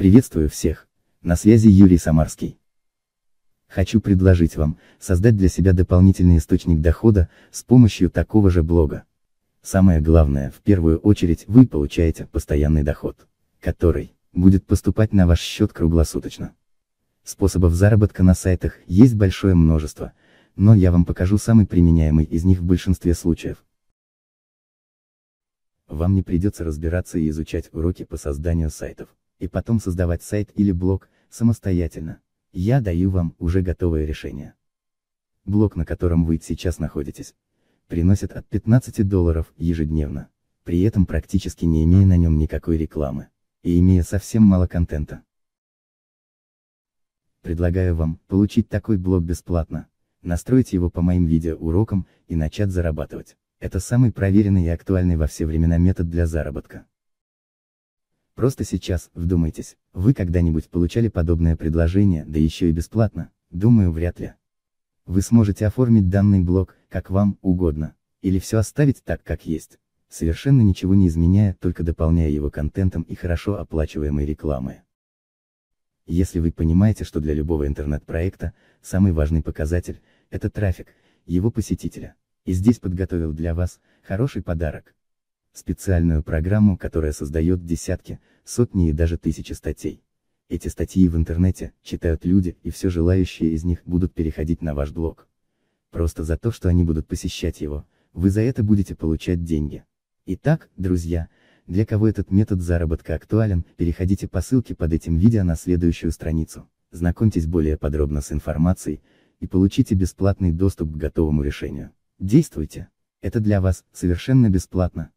Приветствую всех! На связи Юрий Самарский. Хочу предложить вам, создать для себя дополнительный источник дохода, с помощью такого же блога. Самое главное, в первую очередь вы получаете постоянный доход, который будет поступать на ваш счет круглосуточно. Способов заработка на сайтах есть большое множество, но я вам покажу самый применяемый из них в большинстве случаев. Вам не придется разбираться и изучать уроки по созданию сайтов и потом создавать сайт или блог, самостоятельно. Я даю вам уже готовое решение. Блог, на котором вы сейчас находитесь, приносит от 15 долларов ежедневно, при этом практически не имея на нем никакой рекламы, и имея совсем мало контента. Предлагаю вам получить такой блог бесплатно, настроить его по моим видеоурокам и начать зарабатывать. Это самый проверенный и актуальный во все времена метод для заработка. Просто сейчас, вдумайтесь, вы когда-нибудь получали подобное предложение, да еще и бесплатно, думаю вряд ли. Вы сможете оформить данный блок, как вам угодно, или все оставить так, как есть, совершенно ничего не изменяя, только дополняя его контентом и хорошо оплачиваемой рекламой. Если вы понимаете, что для любого интернет-проекта, самый важный показатель, это трафик, его посетителя, и здесь подготовил для вас, хороший подарок специальную программу, которая создает десятки, сотни и даже тысячи статей. Эти статьи в интернете читают люди, и все желающие из них будут переходить на ваш блог. Просто за то, что они будут посещать его, вы за это будете получать деньги. Итак, друзья, для кого этот метод заработка актуален, переходите по ссылке под этим видео на следующую страницу, знакомьтесь более подробно с информацией, и получите бесплатный доступ к готовому решению. Действуйте! Это для вас совершенно бесплатно.